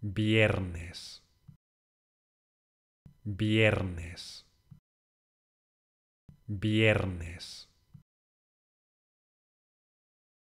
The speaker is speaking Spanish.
viernes, viernes, viernes.